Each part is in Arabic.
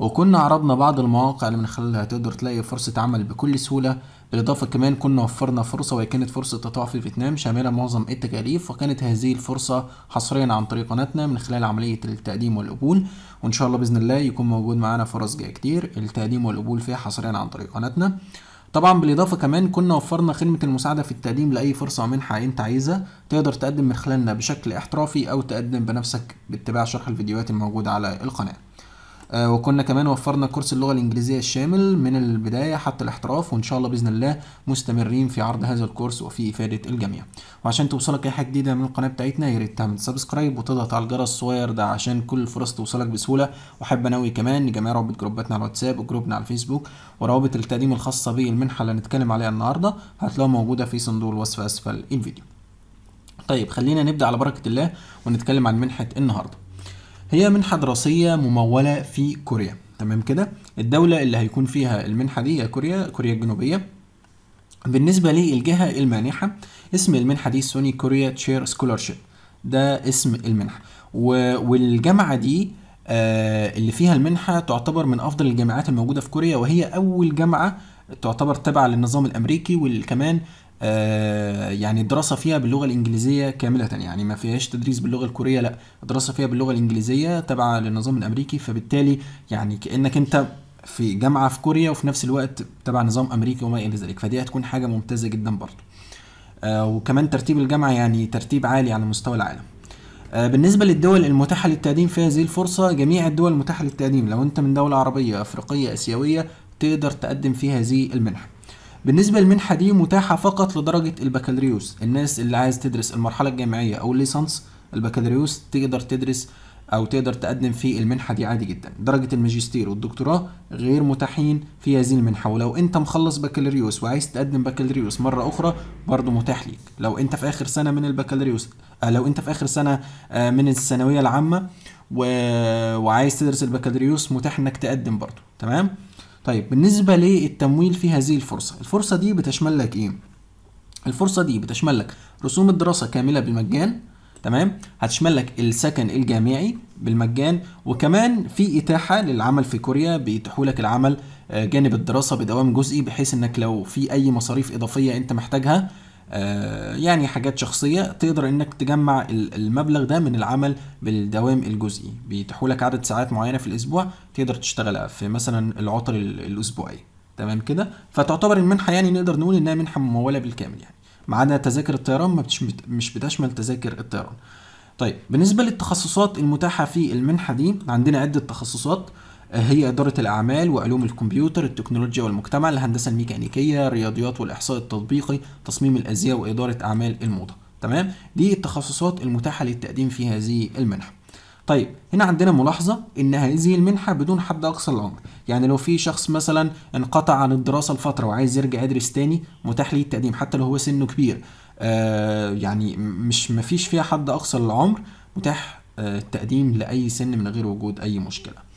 وكنا عرضنا بعض المواقع اللي من خلالها تقدر تلاقي فرصة عمل بكل سهولة بالإضافة كمان كنا وفرنا فرصة وهي كانت فرصة تطوع في فيتنام شاملة معظم التكاليف وكانت هذه الفرصة حصريا عن طريق قناتنا من خلال عملية التقديم والقبول وإن شاء الله بإذن الله يكون موجود معانا فرص جاية كتير التقديم والقبول فيها حصريا عن طريق قناتنا طبعا بالاضافه كمان كنا وفرنا خدمه المساعده في التقديم لاي فرصه او منحه انت عايزها تقدر تقدم من خلالنا بشكل احترافي او تقدم بنفسك باتباع شرح الفيديوهات الموجوده على القناه آه، وكنا كمان وفرنا كورس اللغة الإنجليزية الشامل من البداية حتى الاحتراف وإن شاء الله بإذن الله مستمرين في عرض هذا الكورس وفي إفادة الجميع وعشان توصلك أي حاجة جديدة من القناة بتاعتنا يا ريت تعمل سبسكرايب وتضغط على الجرس الصغير ده عشان كل الفرص توصلك بسهولة وأحب أنوي كمان لجميع روابط جروباتنا على الواتساب وجروبنا على الفيسبوك وروابط التقديم الخاصة بالمنحة اللي هنتكلم عليها النهاردة هتلاقوها موجودة في صندوق الوصف أسفل الفيديو طيب خلينا نبدأ على بركة الله ونتكلم عن منحة النهارده هي منحة دراسية ممولة في كوريا تمام كده الدولة اللي هيكون فيها المنحة دي هي كوريا كوريا الجنوبية بالنسبة للجهة المانحة اسم المنحة دي سوني كوريا تشير سكولارشيب ده اسم المنحة والجامعة دي آه، اللي فيها المنحة تعتبر من أفضل الجامعات الموجودة في كوريا وهي أول جامعة تعتبر تابعة للنظام الأمريكي وكمان آه، يعني الدراسه فيها باللغه الانجليزيه كامله يعني ما فيهاش تدريس باللغه الكوريه لا الدراسه فيها باللغه الانجليزيه تابعه للنظام الامريكي فبالتالي يعني كانك انت في جامعه في كوريا وفي نفس الوقت تبع نظام امريكي وما الى ذلك فدي هتكون حاجه ممتازه جدا برضه آه وكمان ترتيب الجامعه يعني ترتيب عالي على مستوى العالم آه بالنسبه للدول المتاحه للتقديم فيها هذه الفرصه جميع الدول المتاحه للتقديم لو انت من دوله عربيه افريقيه اسيويه تقدر تقدم في هذه المنحه بالنسبة للمنحة دي متاحة فقط لدرجة البكالوريوس الناس اللي عايز تدرس المرحلة الجامعية أو الليسانس البكالوريوس تقدر تدرس أو تقدر تقدم في المنحة دي عادي جدا درجة الماجستير والدكتوراه غير متاحين في هذه المنحة ولو أنت مخلص بكالوريوس وعايز تقدم بكالوريوس مرة أخرى برضه متاح ليك لو أنت في آخر سنة من البكالوريوس آه، لو أنت في آخر سنة آه، من الثانوية العامة و... وعايز تدرس البكالوريوس متاح إنك تقدم برضه تمام طيب بالنسبة للتمويل في هذه الفرصة الفرصة دي بتشمل لك ايه الفرصة دي بتشمل لك رسوم الدراسة كاملة بالمجان تمام هتشمل لك السكن الجامعي بالمجان وكمان في اتاحه للعمل في كوريا بيتيحوا لك العمل آه، جانب الدراسه بدوام جزئي بحيث انك لو في اي مصاريف اضافيه انت محتاجها آه، يعني حاجات شخصية تقدر انك تجمع المبلغ ده من العمل بالدوام الجزئي بيتيحوا لك عدد ساعات معينة في الاسبوع تقدر تشتغلها في مثلا العطل الاسبوعية تمام كده فتعتبر المنحة يعني نقدر نقول انها منحة ممولة بالكامل يعني ما عدا تذاكر الطيران ما مش بتشمل تذاكر الطيران طيب بالنسبة للتخصصات المتاحة في المنحة دي عندنا عدة تخصصات آه هي إدارة الأعمال وعلوم الكمبيوتر التكنولوجيا والمجتمع الهندسة الميكانيكية الرياضيات والإحصاء التطبيقي تصميم الأزياء وإدارة أعمال الموضة تمام دي التخصصات المتاحة للتقديم في هذه المنحة طيب هنا عندنا ملاحظة إن هذه المنحة بدون حد أقصى للعمر يعني لو في شخص مثلا انقطع عن الدراسة لفترة وعايز يرجع يدرس تاني متاح ليه التقديم حتى لو هو سنه كبير آه يعني مش مفيش فيها حد أقصى للعمر متاح آه التقديم لأي سن من غير وجود أي مشكلة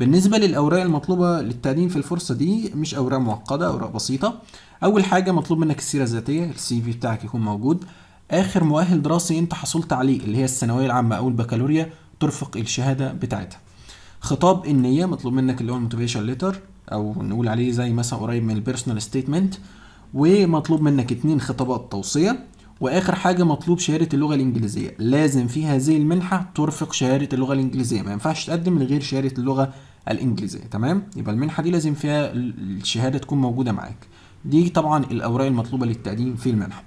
بالنسبة للأوراق المطلوبة للتقديم في الفرصة دي مش أوراق معقدة أوراق بسيطة أول حاجة مطلوب منك السيرة الذاتية السي في بتاعك يكون موجود آخر مؤهل دراسي أنت حصلت عليه اللي هي الثانوية العامة أو البكالوريا ترفق الشهادة بتاعتها خطاب النية مطلوب منك اللي هو الموتيفيشن ليتر أو نقول عليه زي مثلا قريب من البيرسونال ستيتمنت ومطلوب منك اتنين خطابات توصية واخر حاجه مطلوب شهاده اللغه الانجليزيه لازم في هذه المنحه ترفق شهاده اللغه الانجليزيه ما ينفعش تقدم من غير شهاده اللغه الانجليزيه تمام يبقى المنحه دي لازم فيها الشهاده تكون موجوده معاك دي طبعا الاوراق المطلوبه للتقديم في المنحه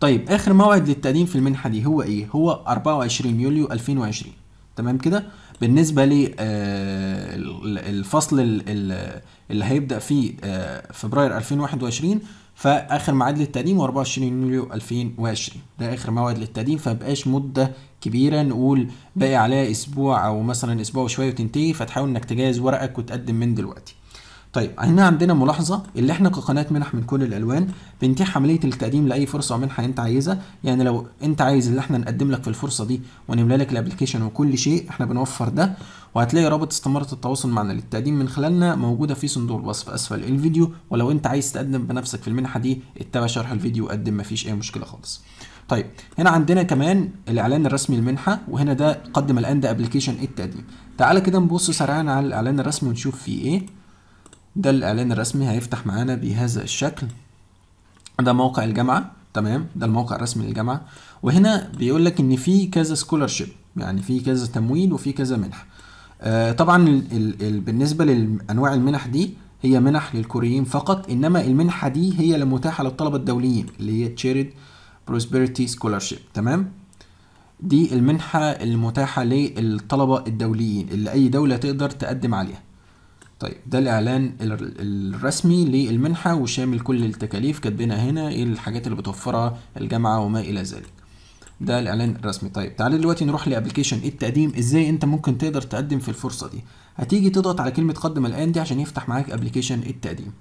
طيب اخر موعد للتقديم في المنحه دي هو ايه هو 24 يوليو 2020 تمام كده بالنسبه للفصل آه، اللي هيبدا فيه آه، فبراير 2021 فاخر ميعاد للتقديم هو 24 يوليو 2020 ده اخر موعد للتقديم فبقاش مده كبيره نقول باقي عليها اسبوع او مثلا اسبوع وشويه وتنتهي فتحاول انك تجهز ورقك وتقدم من دلوقتي طيب هنا نعم، عندنا ملاحظه اللي احنا كقناه منح من كل الالوان بنتيح عمليه التقديم لاي فرصه ومنحه انت عايزها يعني لو انت عايز اللي احنا نقدم لك في الفرصه دي ونملى لك الابلكيشن وكل شيء احنا بنوفر ده وهتلاقي رابط استماره التواصل معنا للتقديم من خلالنا موجوده في صندوق الوصف اسفل الفيديو ولو انت عايز تقدم بنفسك في المنحه دي اتبع شرح الفيديو وقدم مفيش اي مشكله خالص طيب هنا عندنا كمان الاعلان الرسمي للمنحه وهنا ده قدم الان ده ابلكيشن التقديم تعالى كده نبص سريعا على الاعلان الرسمي ونشوف فيه ايه ده الاعلان الرسمي هيفتح معانا بهذا الشكل ده موقع الجامعه تمام ده الموقع الرسمي للجامعه وهنا بيقول لك ان في كذا سكولارشيب يعني في كذا تمويل وفي كذا منحه آه طبعا الـ الـ بالنسبه لانواع المنح دي هي منح للكوريين فقط انما المنحه دي هي المتاحه للطلبه الدوليين اللي هي تشيرد Prosperity سكولرشيب تمام دي المنحة المتاحة للطلبة الدوليين اللي أي دولة تقدر تقدم عليها طيب ده الإعلان الرسمي للمنحة وشامل كل التكاليف كاتبينها هنا إيه الحاجات اللي بتوفرها الجامعة وما إلى ذلك ده الإعلان الرسمي طيب تعالى دلوقتي نروح لأبلكيشن التقديم إزاي أنت ممكن تقدر تقدم في الفرصة دي هتيجي تضغط على كلمة قدم الآن دي عشان يفتح معاك أبلكيشن التقديم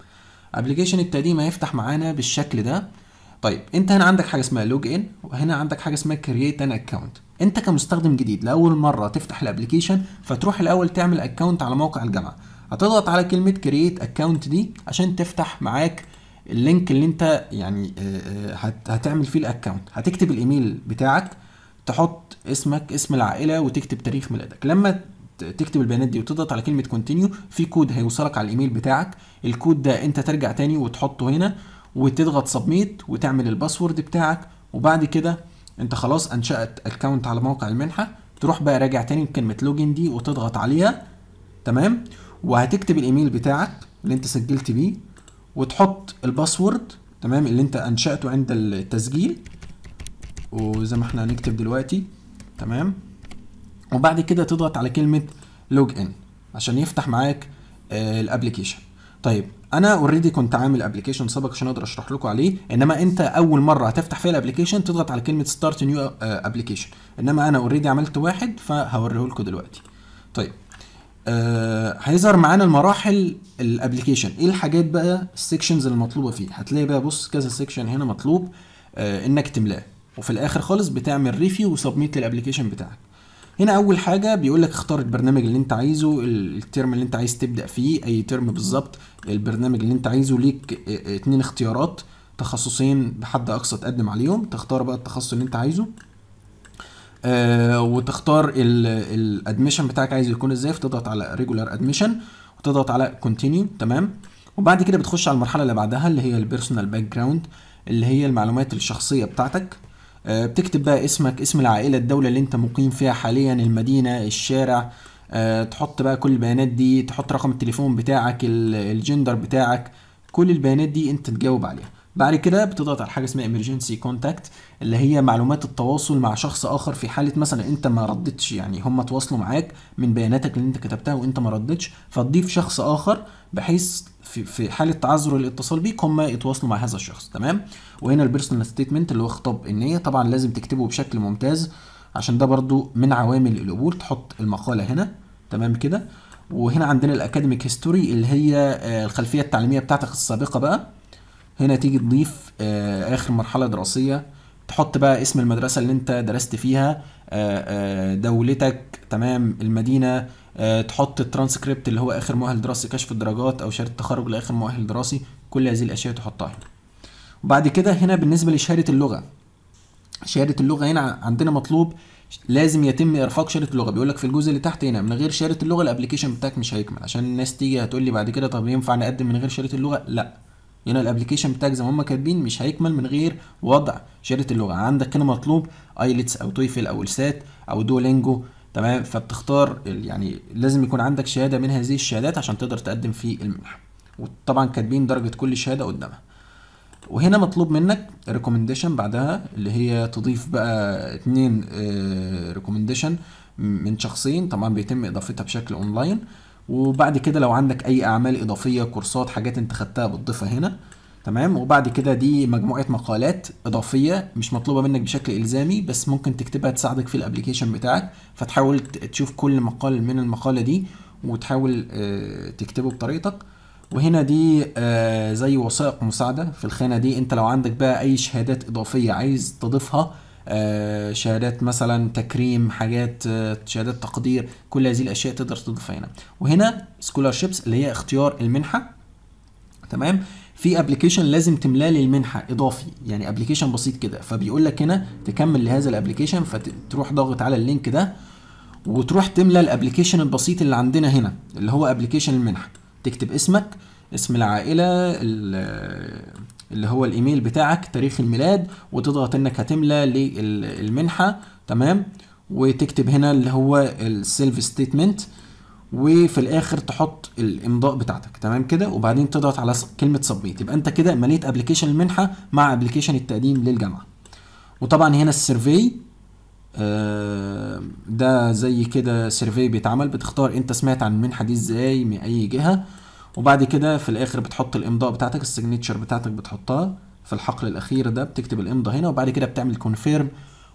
أبلكيشن التقديم هيفتح معانا بالشكل ده طيب انت هنا عندك حاجه اسمها لوج ان وهنا عندك حاجه اسمها كرييت ان اكونت انت كمستخدم جديد لاول مره تفتح الابلكيشن فتروح الاول تعمل اكونت على موقع الجامعه هتضغط على كلمه كرييت اكونت دي عشان تفتح معاك اللينك اللي انت يعني آه، آه، هتعمل فيه الاكونت هتكتب الايميل بتاعك تحط اسمك اسم العائله وتكتب تاريخ ميلادك لما تكتب البيانات دي وتضغط على كلمه كونتينيو في كود هيوصلك على الايميل بتاعك الكود ده انت ترجع تاني وتحطه هنا وتضغط سبميت وتعمل الباسورد بتاعك وبعد كده انت خلاص انشأت اكونت على موقع المنحة تروح بقى راجع تاني لكلمة لوجن دي وتضغط عليها تمام وهتكتب الايميل بتاعك اللي انت سجلت بيه وتحط الباسورد تمام اللي انت انشأته عند التسجيل وزي ما احنا هنكتب دلوقتي تمام وبعد كده تضغط على كلمة لوج ان عشان يفتح معاك آه، الابليكيشن طيب انا اوريدي كنت عامل ابلكيشن سابق عشان اقدر اشرح لكم عليه انما انت اول مره هتفتح فيها الابلكيشن تضغط على كلمه ستارت نيو ابلكيشن انما انا اوريدي عملت واحد فهوريه لكم دلوقتي طيب آه هيظهر معانا المراحل الابلكيشن ايه الحاجات بقى السكشنز المطلوبه فيه هتلاقي بقى بص كذا سكشن هنا مطلوب آه انك تملاه وفي الاخر خالص بتعمل ريفيو وسبميت للابلكيشن بتاعك هنا اول حاجه بيقول لك اختار البرنامج اللي انت عايزه الترم اللي انت عايز تبدا فيه اي ترم بالظبط البرنامج اللي انت عايزه ليك آه، آه، اتنين اختيارات تخصصين بحد اقصى تقدم عليهم تختار بقى التخصص اللي انت عايزه آه وتختار الادميشن بتاعك عايز يكون ازاي فتضغط على ريجولار ادميشن وتضغط على كونتينيو تمام وبعد كده بتخش على المرحله اللي بعدها اللي هي البيرسونال باك جراوند اللي هي المعلومات الشخصيه بتاعتك آه، بتكتب بقى اسمك اسم العائلة الدولة اللي انت مقيم فيها حاليا المدينة الشارع آه، تحط بقى كل البيانات دي تحط رقم التليفون بتاعك الجندر بتاعك كل البيانات دي انت تجاوب عليها بعد كده بتضغط على حاجه اسمها ايمرجنسي كونتاكت اللي هي معلومات التواصل مع شخص اخر في حاله مثلا انت ما ردتش يعني هم تواصلوا معاك من بياناتك اللي انت كتبتها وانت ما ردتش فتضيف شخص اخر بحيث في في حاله تعذر الاتصال بيك هم يتواصلوا مع هذا الشخص تمام وهنا البيرسونال ستيتمنت اللي هو خطاب النيه طبعا لازم تكتبه بشكل ممتاز عشان ده برضو من عوامل القبول تحط المقاله هنا تمام كده وهنا عندنا الاكاديميك هيستوري اللي هي آه، الخلفيه التعليميه بتاعتك السابقه بقى هنا تيجي تضيف آه، اخر مرحله دراسيه تحط بقى اسم المدرسه اللي انت درست فيها آه، آه، دولتك تمام المدينه تحط الترانسكريبت اللي هو اخر مؤهل دراسي كشف الدرجات او شهاده التخرج لاخر مؤهل دراسي كل هذه الاشياء تحطها هنا وبعد كده هنا بالنسبه لشهاده اللغه شهاده اللغه هنا عندنا مطلوب لازم يتم ارفاق شهاده اللغه بيقول لك في الجزء اللي تحت هنا من غير شهاده اللغه الابلكيشن بتاعك مش هيكمل عشان الناس تيجي هتقول لي بعد كده طب ينفع نقدم من غير شهاده اللغه لا هنا الابلكيشن بتاعك زي ما هم كاتبين مش هيكمل من غير وضع شهاده اللغه عندك هنا مطلوب ايلتس او تويفل او السات او دولينجو تمام فبتختار يعني لازم يكون عندك شهاده من هذه الشهادات عشان تقدر تقدم في المنحه وطبعا كاتبين درجه كل شهاده قدامها وهنا مطلوب منك ريكومنديشن بعدها اللي هي تضيف بقى اتنين ريكومنديشن آه، من شخصين طبعا بيتم اضافتها بشكل اونلاين وبعد كده لو عندك اي اعمال اضافيه كورسات حاجات انت خدتها بتضيفها هنا تمام وبعد كده دي مجموعه مقالات اضافيه مش مطلوبه منك بشكل الزامي بس ممكن تكتبها تساعدك في الابلكيشن بتاعك فتحاول تشوف كل مقال من المقاله دي وتحاول آه، تكتبه بطريقتك وهنا دي آه، زي وثائق مساعده في الخانه دي انت لو عندك بقى اي شهادات اضافيه عايز تضيفها آه، شهادات مثلا تكريم حاجات آه، شهادات تقدير كل هذه الاشياء تقدر تضيفها هنا وهنا سكولارشيبس اللي هي اختيار المنحه تمام في ابلكيشن لازم تملاه للمنحه اضافي يعني ابلكيشن بسيط كده فبيقول لك هنا تكمل لهذا الابلكيشن فتروح ضاغط على اللينك ده وتروح تملى الابلكيشن البسيط اللي عندنا هنا اللي هو ابلكيشن المنحه تكتب اسمك اسم العائله اللي هو الايميل بتاعك تاريخ الميلاد وتضغط انك هتملى للمنحه تمام وتكتب هنا اللي هو السيلف ستيتمنت وفي الاخر تحط الامضاء بتاعتك تمام كده وبعدين تضغط على كلمه سبميت يبقى انت كده مليت ابلكيشن المنحه مع ابلكيشن التقديم للجامعه وطبعا هنا السيرفي آه، ده زي كده سيرفي بيتعمل بتختار انت سمعت عن المنحه دي ازاي من اي جهه وبعد كده في الاخر بتحط الامضاء بتاعتك السيجنتشر بتاعتك بتحطها في الحقل الاخير ده بتكتب الامضاء هنا وبعد كده بتعمل كونفيرم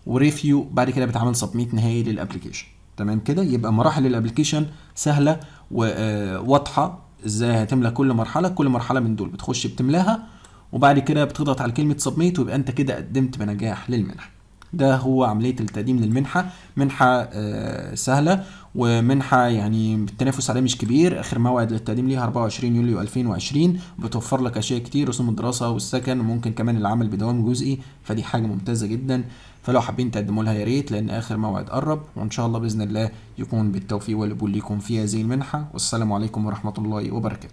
وريفيو بعد كده بتعمل سبميت نهائي للابلكيشن تمام كده يبقى مراحل الابلكيشن سهله وواضحه آه، ازاي هتملى كل مرحله كل مرحله من دول بتخش بتملاها وبعد كده بتضغط على كلمه سبميت ويبقى انت كده قدمت بنجاح للمنحه ده هو عملية التقديم للمنحة منحة آه، سهلة ومنحة يعني التنافس عليها مش كبير آخر موعد للتقديم ليها 24 يوليو 2020 بتوفر لك أشياء كتير رسوم الدراسة والسكن وممكن كمان العمل بدوام جزئي فدي حاجة ممتازة جدا فلو حابين تقدموا لها يا ريت لأن آخر موعد قرب وإن شاء الله بإذن الله يكون بالتوفيق والقبول ليكم في هذه المنحة والسلام عليكم ورحمة الله وبركاته